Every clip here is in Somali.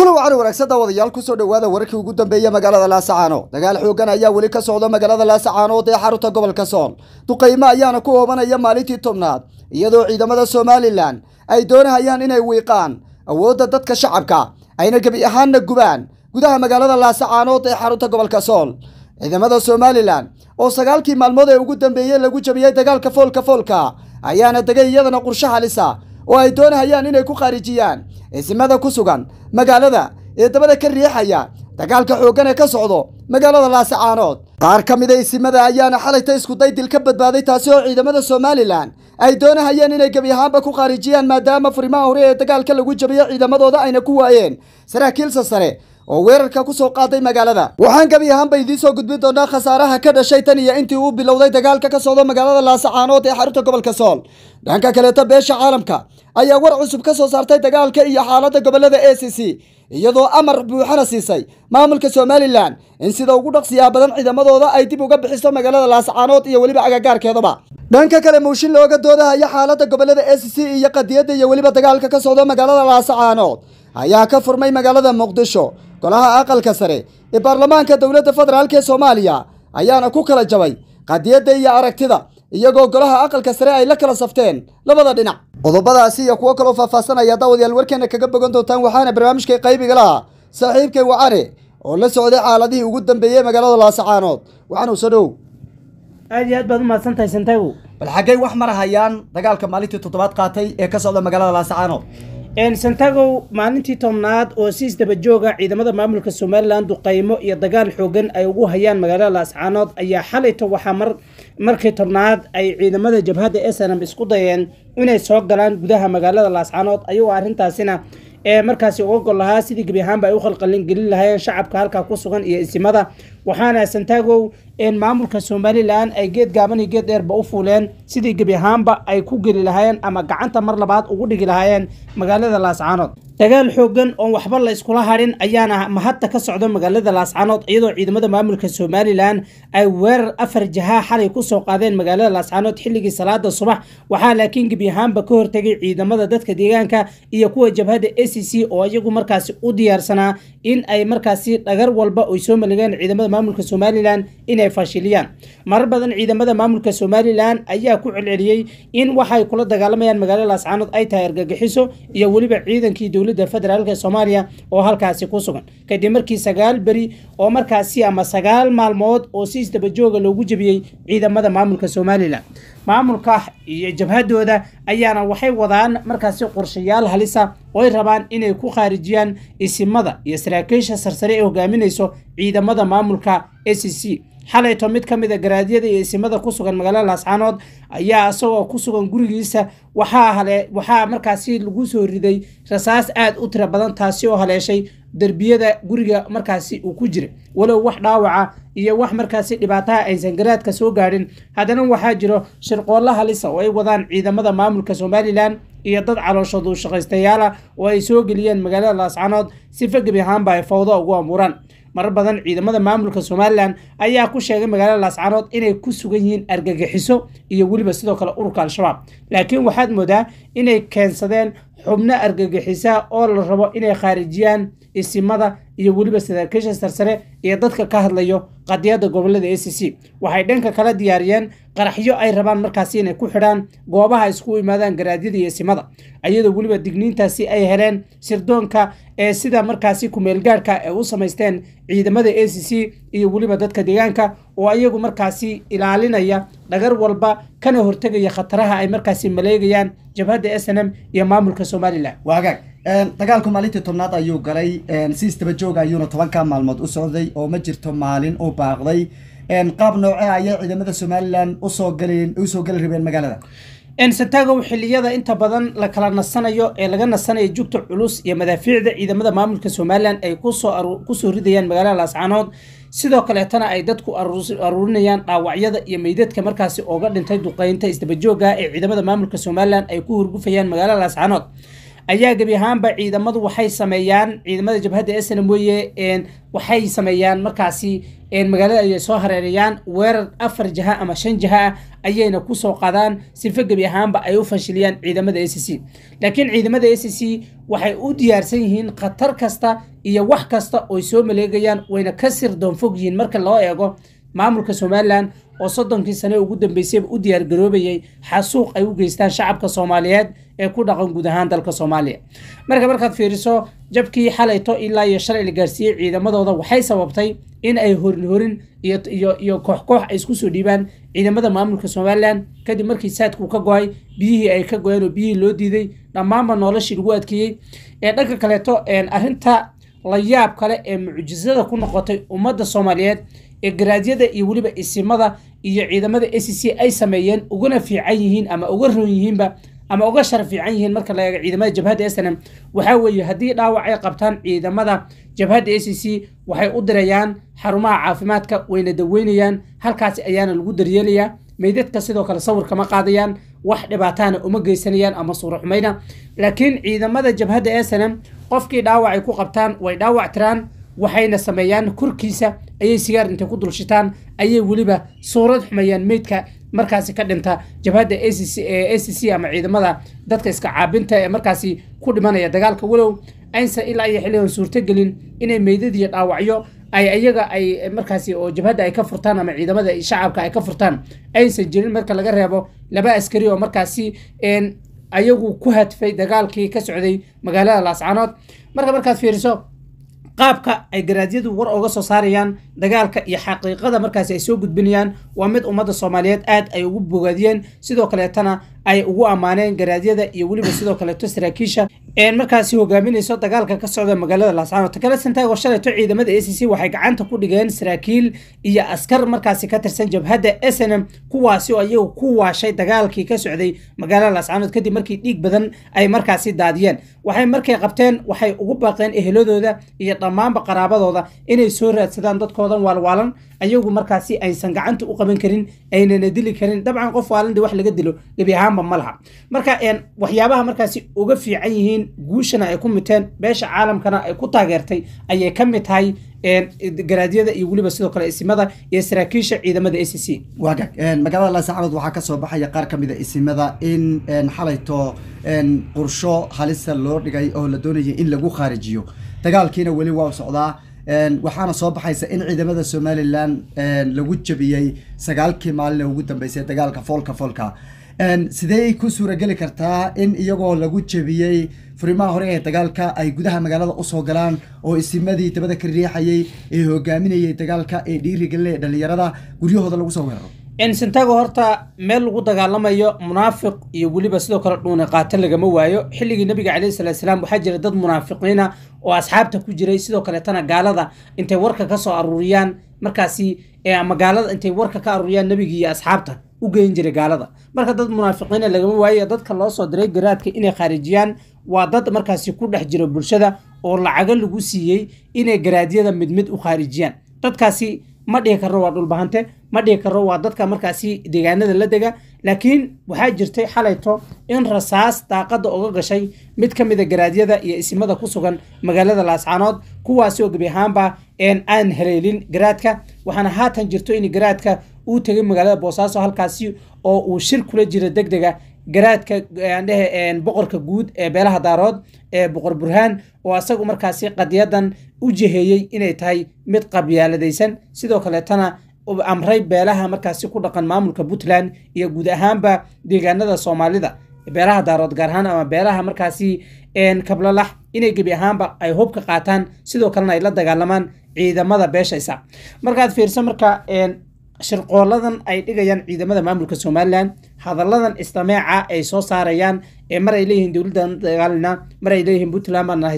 kula wacan wanaagsandaa wadayaal kusoo dhowaada wararkii ugu dambeeyey magaalada laasacaano dagaal xooggan ayaa weli ka socda magaalada laasacaano oo dee xarunta gobolka sool duqeymo ayaana ku oobanaya maalintii tobnaad iyadoo ciidamada somalilan ay doonahayaan inay wiiqaan awoodda dadka shacabka ayna gebi ahaanna gubaan gudaha magaalada laasacaano oo dee xarunta gobolka sool ciidamada somalilan oo sagaalkii maalmood ee ugu dambeeyey lagu jabiyey dagaalka foolka foolka ayaana degay iyadana halisa oo ay doonahayaan inay ku khaarijiyaan eesimada ku sugan magaalada ee dabada ka riixaya dagaalka xooggan ee ka socdo magaalada laasacaanood qaar ka mid mida isimada ayaana xalayta iskuday dil ka badbaaday taasi oo ciidamada somalilan ay doonahayeen inay gebi ahaanba ku khaarijiyaan maadaama furimaha hore ee dagaalka lagu jabiyo ciidamadooda ayna ku waayeen saraakiilsa sare oo weerarka ku soo qaaday magaalada waxaan gebi ahaanba idiin soo gudbin doonaa khasaaraha ka dhashay tan iyo intii uu bilowday dagaalka ka socdo magaalada laasacaanood ee xarunta gobolka sool dhanka kaleeta beesha caalamka ayaa war cusub ka soo saartay dagaalka iyo xaaladda gobollada a c c iyadoo amar buuxana siisay maamulka somalilan in sida ugu dhaqsiyaa badan ciidamadooda ay dib uga bixiso magaalada laascaanood iyo weliba agagaarkeedaba dhanka kale muushin looga doodahaya xaaladda gobollada a c c iyo qadiyadda iyo weliba dagaalka ka socda magaalada laascaanood ayaa ka furmay magaalada muqdisho golaha aqalka sare ee baarlamaanka dowladda federaalk ee soomaaliya ayaana ku kala jabay qadiyadda iyo aragtida iyagoo golaha aqalka sare ay la kala safteen labada dhinac qodobadaasi iyo kuwo kaloo ayaa daawadayaal warkeena kaga bogan doontaan waxaana barnaamijkai qaybiga laha saaxiibkay wacane oo la socday xaaladihii ugu dambeeyey magaalada laasacaanood waxaanuu soo dhow aad iyo aad baad umahadsantahay santaygo bal xaggey wax marahayaan dagaalka maalintii toddobaad qaatay ee ka socda magaalada laasacaanood santago maalintii tobnaad oo si isdabajooga ciidamada maamulka somalilan duqaymo iyo dagaal xoogan ay ugu hayaan magaalada laascaanood ayaa xalayto waxaa mar markii tobnaad ay ciidamada jabhadda snm isku dayeen inay soo galaan gudaha magaalada laascaanood ayagoo arrintaasina ee markaasi uga gol lahaa sidii gebi ahaanba ay u khalqalin gelin lahaayeen shacabka halkaa ku sugan iyo isimada waxaana santaagow maamulka somalilan ay geed gaaban iyo geed dheerba u fuuleen sidii gebi ahaanba ay ku geli lahaayeen ama gacanta mar labaad ugu dhigi lahaayeen magaalada laascaanood dagaal xoogan oon waxba la iskula hadhin ayaana mahadta ka socda magaalada laascaanood iyadoo ciidamada maamulka somalilan ay weerar afar jahaa xalay ku soo qaadeen magaalada laascaanood xilligii salaada subax waxaa laakiin gebi ahaanba ka hortegay ciidamada dadka deegaanka iyo kuwa jabhada a c oo iyagu markaasi u diyaarsanaa in ay markaasi dhagar walba ay soo maligeen ciidamada maamulka somalilan inay faashiliyaan marar badan ciidamada maamulka somalilan ayaa ku celceliyey in waxay kula dagaalamayaan magaalo laascaanood ay tahay argagixiso iyo weliba ciidankii dowladda federaalk ee soomaaliya oo halkaasi ku sugan kadib markii sagaal beri oo markaasi ama sagaal maalmood oo si isdabajooga loogu jebiyey ciidamada maamulka somalilan maamulka iyo jabhadooda ayaana waxay wadaan markaasi qorshayaal halisa oo ay rabaan inay ku khaarijiyaan isimada iyo saraakiisha sarsare ee hogaaminayso ciidamada maamulka a c c xalayto mid ka mid a garaadyada iyo isimada ku sugan magaalada laascaanood ayaa isagoo ku sugan gurigiisa waxaa markaasi lagu soo riday rasaas aad u tira badan taasi oo haleeshay derbiyada guriga markaasi uu ku jira walow wax dhaawaca iyo wax markaasi dhibaataha aysan garaadka soo gaadhin haddana waxaa jiro shirqoollo halisa ah oo ay wadaan ciidamada maamulka somalilan iyo dad calooshadu shaqaystayaala oo ay soo geliyeen magaalada laascaanood si fagebi ahaanba ay fawdo ugu amuuraan marar badan ciidamada maamulka somalilan ayaa ku sheegay magaalada laascaanood inay ku sugan yihiin argagixiso iyo weliba sidoo kale ururka al-shabaab laakiin waxaad moodaa inay keensadeen xubno argagixisaa oo la rabo inay khaarijiyaan isimada iyo weliba saraakiisha sarsare iyo dadka ka hadlayo qadiyada gobolada a c c waxay dhanka kala diyaariyeen qaraxyo ay rabaan markaasi inay ku xidhaan goobaha isku imaadaan garaadyada iyo simada ayadoo weliba digniintaasi ay heleen sirdoonka ee sida markaasi kumeelgaadhka ay u samaysteen ciidamada a c c iyo weliba dadka deegaanka oo iyagu markaasi ilaalinaya dhagar walba kana hortegaya khataraha ay markaasi maleegayaan jabhadda s n m iyo maamulka somalilan waa dagaalku maalintii tobnaad ayuu galay si istabajoo madowga ayuuna tobanka maalmood u socday oo ma jirto maalin u baaqday qaab noocee ayay ciidamada somalilan usoo galeen usoo geli rabeen magaalada satago xiliyada inta badan la kala nasanayo ee laga nasanaya jugta culus iyo madaafiicda ciidamada maamulka somalilan ay kusoo ridayaan magaalada laascaanood sidoo kaleetana ay dadku aruurinayaan dhaawacyada iyo meydadka markaasi oga dhintay duqeynta isdabajooga ee ciidamada maamulka somalilan ay ku hurgufayaan magaalada laascaanood ayaa gebi ahaanba ciidamadu waxay sameeyaan ciidamada jabhadda sn mooye waxay sameeyaan markaasi magaalada ayay soo hareerayaan weerar afar jaha ama shan jaha ah ayayna kusoo qadaan sifo gebi ahaanba ay u fashiliyaan ciidamada s c laakiin ciidamada s c waxay u diyaarsan yihiin khatar kasta iyo wax kasta oy soo maleegayaan wayna ka sir doonfog yihiin marka loo eego maamulka somalilan oo soddonkii sane ugu dambeysayba u diyaargaroobayay xasuuq ay u geystaan shacabka soomaaliyeed ee ku dhaqan guud ahaan dalka soomaaliya marka markaad fiiriso jabkii xalayto ilaa iyo shalay la gaarsiiyey ciidamadooda waxay sababtay in ay horin horin iyo koox koox ay isku soo dhiibaan ciidamada maamulka somalilan kadib markii saadkuu ka go-ay biyihii ay ka go-een oo biyihii loo diiday dhammaanba noolashii lagu adkeeyey ee dhanka kaleeto arinta la yaab kale ee mucjisada ku noqotay ummadda soomaaliyeed ee garaadyada iyo weliba isimada iyo ciidamada a c c ay sameeyeen ugana fiican yihiin ama uga roon yihiinba ama uga shar fiican yihiin marka la eega ciidamada jabhadda snm waxaa weeye haddii dhaawac ay qabtaan ciidamada jabhadda a c c waxay u dirayaan xarumaha caafimaadka wayna daweynayaan halkaasi ayaana lagu daryeelayaa meydadka sidoo kale sawir kama qaadayaan wax dhibaataana uma geysanayaan ama suuraxumayna laakiin ciidamada jabhadda snm qofkii dhaawac ay ku qabtaan way dhaawac tiraan waxayna sameeyaan korkiisa ayay sigaar intay ku dulshitaan ayay weliba suurad xumeeyaan meydka markaasi ka dhinta jabhadda a c c eh, ama ciidamada dadka iska caabinta ee markaasi ku dhimanaya dagaalka walow aysan ilaa iyo xilligan suurtogelin inay meydadiyo dhaawacyo ay iyaga ay markaasi oo jabhadda ay ka furtaan ama ciidamada shacabka ay ka furtaan aysan jirin marka laga reebo laba askari oo markaasi ayagu ku hadfay dagaalkii ka socday magaalada laascanood marka markaad fiiriso qaabka ay garaadyadu war uga soo saarayaan dagaalka iyo xaqiiqada markaasi ay soo gudbinayaan waa mid ummadda soomaaliyeed aad ay ugu bogaadiyeen sidoo kaleetana ay ugu ammaaneen garaadyada iyo weliba sidoo kaleeto saraakiisha markaasi hogaaminayso dagaalka ka socda magaalada laascaanood kale santaagoo shalayto ciidamada a c waxay gacanta ku dhigeen saraakiil iyo askar markaasi ka tirsan jabhadda s n m kuwaasi oo iyagu ku waashay dagaalkii ka socday magaalada laascaanood kadib markii dhiig badan ay markaasi daadiyeen waxay markay qabteen waxay ugu baaqeen eheladooda iyo dhammaanba qaraabadooda inay soo raadsadaan dadkoodan waalwaalan ayagu markaasi aysan gacanta u qaban karin aynana dili karin dabcan qof waalan wax laga dilo gebi ahaan ahaanba ma laha marka waxyaabaha markaasi uga fiican yihiin guushana ay ku miteen beesha caalamkana ay ku taageertay ayay ka mid tahay garaadyada iyo weliba sidoo kale isimada iyo saraakiisha ciidamada a c c waagaag magaalada laasacanood waxaa ka soo baxaya qaar ka mid a isimada in xalayto qorsho halisa loo dhigay oo la doonaya in lagu khaarijiyo dagaalkiina weli waa socdaa waxaana soo baxaysa in ciidamada somalilan lagu jabiyey sagaalkii maalin ugu dambeysay dagaalka foolka foolka sidee ku suurageli kartaa in iyagoo lagu jebiyey furimaha hore ee dagaalka ay gudaha magaalada usoo galaan oo isimadii dabada ka riixayay ee hogaaminayay dagaalka ee dhiirigelinaya dhallinyarada guryahooda lagu soo weeraro santago horta meel lagu dagaalamayo munaafiq iyo weliba sidoo kale dhuune qaata lagama waayo xilligii nabiga caleyhi salaatsalaam waxaa jira dad munaafiqiina oo asxaabta ku jiray sidoo kaleetana gaalada intay warka ka soo aruuriyaan markaasi magaalada intay warka ka aruuriyaan nebiga iyo asxaabta u geyn jiray gaalada marka dad munaafiqiina lagama waaye dadka loo soo diray garaadka inay khaarijiyaan waa dad markaasi ku dhex jiro bulshada oo lacago lagu siiyey inay garaadyada mid u khaarijiyaan dadkaasi ma dhihi karro waa dhulbahante ma dhihi karro waa dadka markaasi deegaanada la dega laakiin waxaa jirtay xalayto in rasaas daaqadda oga gashay mid ka mida ah garaadyada iyo isimada ku sugan magaalada laascanood kuwaasoo gebi ahaanba aan haleelin garaadka waxaana haatan jirto in garaadka uu tegay magaalada boosaaso halkaasi oo uu shir kula jira deg dega garaadka aandhehe boqorka guud ee beelaha daarood ee boqor burhaan oo asagu markaasi qadiyadan u jiheeyey inay tahay mid qabyaaladaysan sidoo kaleetana amray beelaha markaasi ku dhaqan maamulka puntland iyo guud ahaanba deegaanada soomaalida beelaha daarood gaar ahaan ama beelaha markaasi kablalax inay gebi ahaanba ay hub qaataan sidoo kalena ay la dagaalamaan ciidamada beeshaysa isa markaad fiirso marka shirqooladan ay dhigayaan ciidamada maamulka somalilan hadalladan istameeca ay soo saarayaan ee mar ay leeyihiin dowladda dagaalina mar ay leeyihiin puntland baana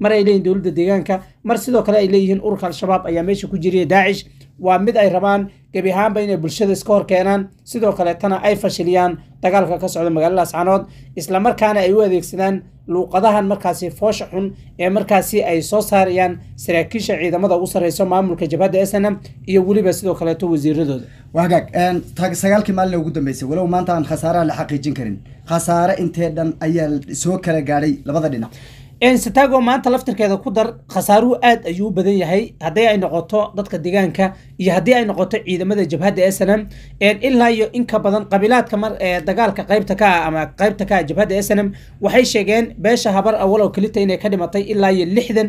mar ay leeyihin dowladda deegaanka mar sidoo kale ay leeyihiin ururka al-shabaab ayaa meesha ku jiriya daacish waa mid ay rabaan gebi ahaanba inay bulshada iska hor keenaan sidoo kaleetana ay fashiliyaan dagaalka ka socda magaalada ascanood islamarkaana ay u adeegsadaan luuqadahan markaasi foosha xun ee markaasi ay soo saarayaan saraakiisha ciidamada ugu sarreyso maamulka jabhadda snm iyo weliba sidoo kaleeto wasiiradooda waa hagaag sagaalkii maalina ugu dambeysay walow maanta aan khasaaraha la xaqiijin karin khasaare intee dhan ayaa soo kala gaadhay labada dhinac ensitago maanta laftirkeeda ku dar khasaaruhu aad ayuu u badan yahay haddii ay noqoto dadka deegaanka iyo haddii ay noqoto ciidamada jabhadda snm ilaa iyo inka badan qabiilaadka dagaalka qaybta ka ah ama qaybta ka ah jabhadda snm waxay sheegeen beesha habar awalow kelita inay ka dhimatay ilaa iyo lixdan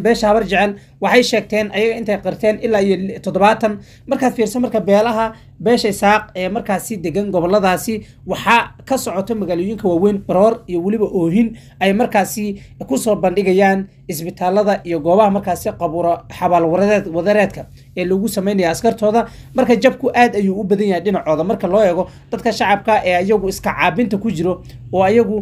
beesha habar jecel waxay sheegteen ayaga intay qirteen ilaa iyo toddobaatan markaad fiirso marka beelaha beesha isaaq ee markaasi degan goboladaasi waxaa ka socoto magaalooyinka waaweyn baroor iyo weliba oohin ay markaasi kusoo bandhigayaan isbitaalada iyo goobaha markaasi qabuuro xabaal wadareedka ee lagu sameynaya askartooda marka jabku aad ayuu u badan yahay dhinacooda marka loo eego dadka shacabka ee iyagu iska caabinta ku jiro oo ayagu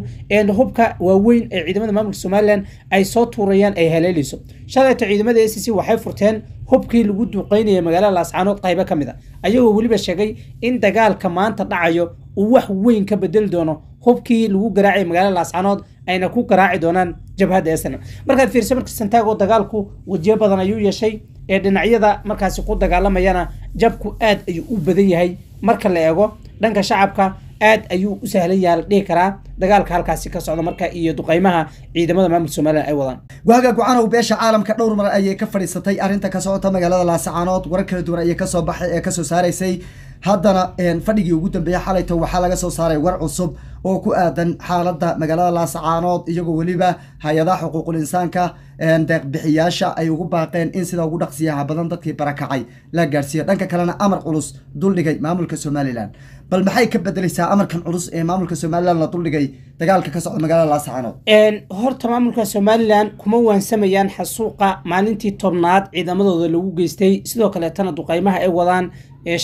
hubka waaweyn ee ciidamada maamulka somalilan ay soo tuurayaan ay haleeleyso shalayta ciidamada a c c waxay furteen hubkii lagu duqeynayay magaalada laascaanood qaybo ka mid a ah. ayagoo weliba sheegay in dagaalka maanta dhacayo uu wax weyn ka bedeli doono hubkii lagu garaacay magaalada laascanood ayna ku garaaci doonaan jabhadda esalam markaad fiirsa marka santago dagaalku wajiyo badan ayuu yeeshay ee dhinacyada markaasi ku dagaalamayana jabku aad ayuu u badan yahay marka la eego dhanka shacabka aad ayuu u sahlan yaha la dhihi karaa dagaalka halkaasi ka socda marka iyo duqeymaha ciidamada maamul somalilan ay wadaan waaga go beesha caalamka dhowr mar ayay ka fadhiisatay arrinta ka socota magaalada laascaanood warar kala duwan ayay kasoo baxay ee kasoo saaraysay haddana fadhigii ugu dambeeya xalayto waxaa laga soo saaray war cusub oo ku aadan xaaladda magaalada laascaanood iyagoo weliba hay-adaha xuquuqulinsaanka deeqbixiyaasha ay ugu baaqeen in sida ugu dhaqsiyaha badan dadkii barakacay la gaarsiiyo dhanka kalena amar culus duldhigay maamulka somalilan bal maxay ka bedelaysaa amarkan culus ee maamulka somalilan la duldhigay dagaalka ka socda magaalada laascaanood horta maamulka somalilan kuma waansamayaan xasuuqa maalintii tobnaad ciidamadooda lagu geystay sidoo kaleetana duqaymaha ay wadaan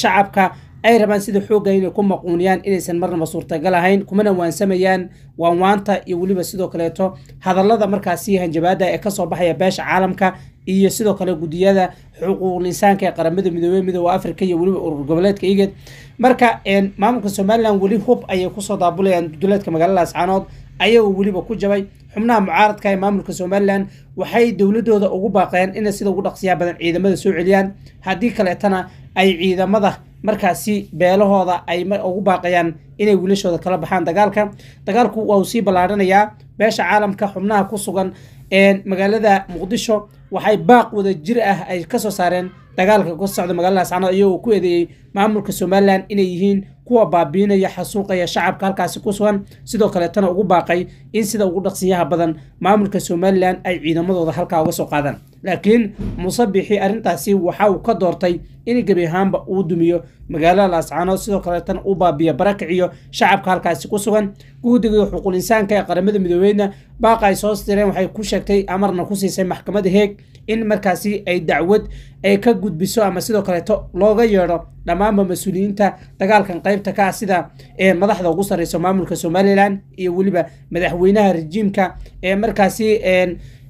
shacabka ay rabaan sida xoogga inay ku maquuniyaan inaysan marnaba suurtagal ahayn kumana waansamayaan waanwaanta iyo weliba sidoo kaleeto hadallada markaasi hanjabaada ee kasoo baxaya beesha caalamka iyo sidoo kale gudiyada xuquuqul ee qaramada midoobey midooda africa iyo weliba urur goboleedka iged marka maamulka somalilan weli hub ayay kusoo daabulayaan duleedka magaalada ascaanood ayagoo weliba ku jabay xubnaha mucaaradka ee maamulka somalilan waxay dowladooda ugu baaqeen inay sida ugu dhaqsiyaha badan ciidamada soo celiyaan haddii kaleetana ay ciidamada markaasi beelahooda ay ugu baaqayaan inay wiilashooda kala baxaan dagaalka dagaalku waa uu sii ballaarhanayaa beesha caalamka xubnaha ku sugan ee magaalada muqdisho waxay baaq wada jir ah ay kasoo saareen dagaalka ka socda magaaladaas canaad iyagoo ku eedeeyey maamulka somalilan inay yihiin kuwa baabiinaya xasuuqaya shacabka halkaasi ku sugan sidoo kale ugu baaqay in sida ugu dhaqsiyaha badan maamulka somalilan ay ciidamadooda halkaa uga soo qaadaan laakiin musabixi arrintaasi waxa uu ka doortay in gebi ahaanba uu dumiyo magaalada laascaanood sidoo kaleetana u baabiya barakiciyo shacabka halkaasi ku sugan guddiga xuquul insaanka ee qaramada midoobeyna baaqa ay soo direen waxay ku sheegtay amarna ku siisay maxkamada heeg in markaasi ay dacwad ay ka gudbiso ama sidoo kaleeto looga yeedho dhammaanba mas-uuliyiinta dagaalkan qaybta ka ah sida madaxda ugu sarreyso maamulka somalilan iyo weliba madaxweynaha rajiimka ee markaasi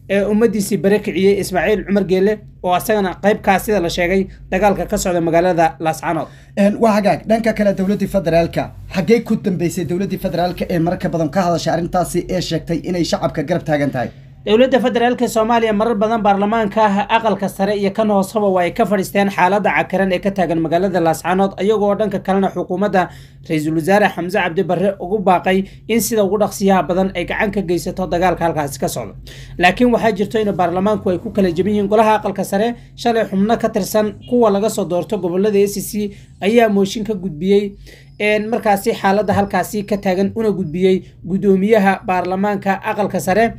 ee ummaddiisii bare kiciyey ismaaciil cumar geele oo asagana qaybkaas sida la sheegay dagaalka ka socda magaalada laascanood waa hagaag dhanka kale dowladii federaalka xaggey ku dambeysay dowladii federaalka ee mararka badan ka hadashay arrintaasi ee sheegtay inay shacabka garab taagan tahay dowladda federaalk soomaaliya marar badan baarlamaanka ah, aqalka sare iyo kan hoosaba waa ay ka fadhiisteen xaaladda cakiran ee ka taagan magaalada laascaanood iyagoo dhanka kalena xukuumadda ra-iisul wasaare xamse cabdibarre ugu baaqay in sida ugu dhaqsiyaha badan ay gacan ka geysato dagaalka halkaasi ka socda laakiin waxaa jirto in baarlamaanku ay ku kala jebin yihiin golaha aqalka sare shalay xubno ka tirsan kuwa laga soo doorto gobolada a c c ayaa mooshin ka gudbiyey markaasi xaaladda halkaasi ka taagan una gudbiyey guddoomiyaha baarlamaanka aqalka sare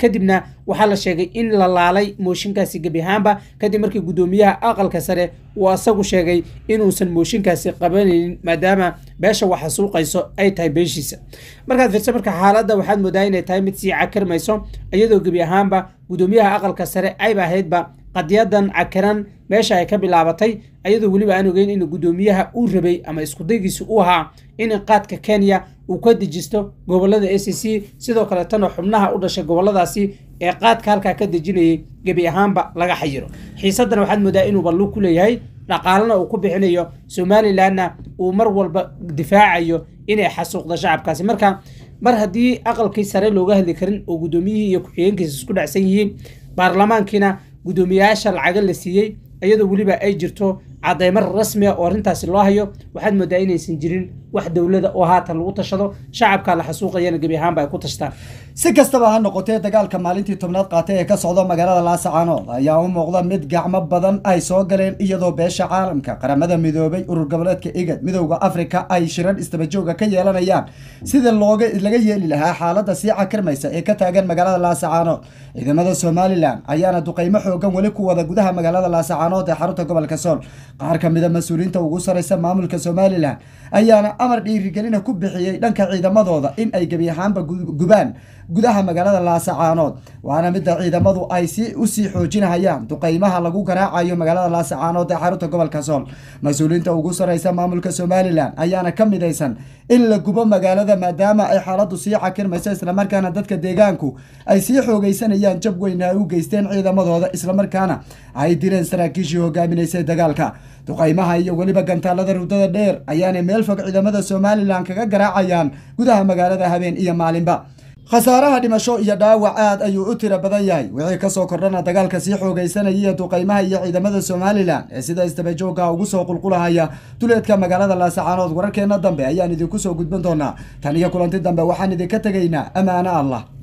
kadibna waxaa la sheegay in la laalay mooshinkaasi gebi ahaanba kadib markii guddoomiyaha aqalka sare uu asagu sheegay inuusan mooshinkaasi qabanaynin maadaama beesha waxa suuqayso ay tahay beeshiisa markaad fiirsa marka xaaladda waxaad moodaa inay tahay mid sii cakirmayso iyadoo gebi ahaanba guddoomiyaha aqalka sare ayba ahaydba qadyadan cakiran meesha ay ka bilaabatay ayadoo weliba aan ogeyn in guddoomiyaha uu rabay ama iskudaygiisa u ahaa in qaadka kenya uu ka dejisto gobolada a c c sidoo kaleetana xubnaha u dhashay goboladaasi ee qaadka halkaa ka dejinayay gebi ahaanba laga xayiro xiisadana waxaad moodaa inuu balluug ku leeyahay dhaqaalana uu ku bixinayo somalilanna uu mar walba difaacayo inay xasuuqda shacabkaasi marka mar haddii aqalkii sare looga hadli karin oo guddoomiyihii iyo ku-xigeenkiisa isku dhacsan yihiin baarlamaankiina guddoomiyayaasha lacaga la siiyey iyadoo weliba ay jirto cadeymo rasmiga ah oo arrintaasi loo hayo waxaad moodaa inaysan jirin wax dowlada oo haatan lagu tashado shacabka la xasuuqayana gebi ahaanba ay ku tashtaan si kastaba ha noqotee dagaalka maalintii tobnaad qaatay ee ka socda magaalada laascaanood ayaa u muuqda mid gacmo badan ay soo galeen iyadoo beesha caalamka qaramada midoobay urur goboleedka igad midowda afrika ay shirar istabajooga ka yeelanayaan sida looga laga yeeli lahaa xaalada sii cakirmaysa ee ka taagan magaalada laasacaanood ciidamada somalilan ayaana duqaymo xoogan weli ku wada gudaha magaalada laasacaanood ee xarunta gobolka sool qaar ka mida ah mas-uuliyiinta ugu sareysa maamulka somalilan ayaana amar dhiirigelina ku bixiyey dhanka ciidamadooda in ay gebi ahaanba gubaan gudaha magaalada laasacaanood waana midda ciidamadu ay usii xoojinayaan duqeymaha lagu garaacayo magaalada laasacaanood ee xarunta gobolka sool mas uuliinta ugu sareysa maamulka somalilan ayaana ka midaysan in la gubo magaalada maadaama ay xaaladu sii cakirmayso islamarkaana dadka deegaanku ay sii xoogaysanayaan jab weyn ay u geysteen ciidamadooda islamarkaana ay direen saraakiishii hogaaminaysay dagaalka duqeymaha iyo weliba gantaalada rudada dheer ayaanay meel fog ciidamada somalilan kaga garaacayaan gudaha magaalada habeen iyo maalinba khasaaraha dhimasho iyo dhaawac aad ayuu u tiro badan yahay wixii kasoo kordhana dagaalka sii xoogaysanayaiyo duqeymaha iyo ciidamada somalilan ee sida isdabajoogaha ugu soo qulqulahaya duleedka magaalada laasacaanood wararkeenna dambe ayaan idinku soo gudban doonaa tan iyo kulanti dambe waxaan idinka tegaynaa ammaano allah